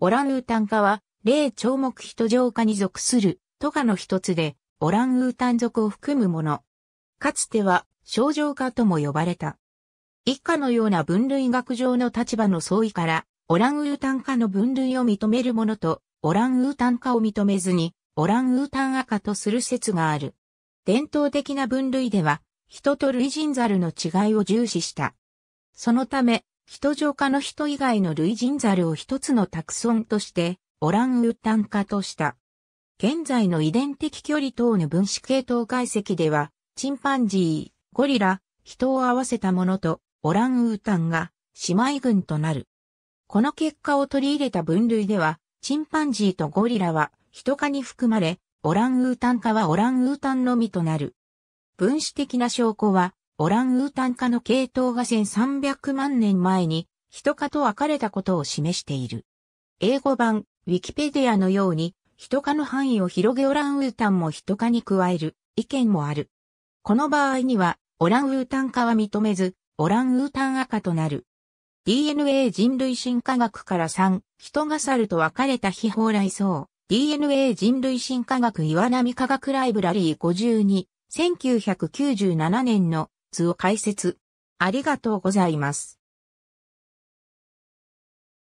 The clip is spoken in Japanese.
オランウータン科は、霊長目人上科に属する、都科の一つで、オランウータン族を含むもの。かつては、症状科とも呼ばれた。以下のような分類学上の立場の相違から、オランウータン科の分類を認めるものと、オランウータン科を認めずに、オランウータン赤とする説がある。伝統的な分類では、人と類人猿の違いを重視した。そのため、人上科の人以外の類人猿を一つのタクソンとして、オランウータン化とした。現在の遺伝的距離等の分子系統解析では、チンパンジー、ゴリラ、人を合わせたものと、オランウータンが姉妹群となる。この結果を取り入れた分類では、チンパンジーとゴリラは人科に含まれ、オランウータン化はオランウータンのみとなる。分子的な証拠は、オランウータン化の系統が1300万年前にヒト化と分かれたことを示している。英語版、ウィキペディアのように、ヒト化の範囲を広げオランウータンもヒト化に加える意見もある。この場合には、オランウータン化は認めず、オランウータン赤となる。DNA 人類進化学から3、人が猿と分かれた非蓬来層。DNA 人類進化学岩波科学ライブラリー52、1997年の図を解説。ありがとうございます。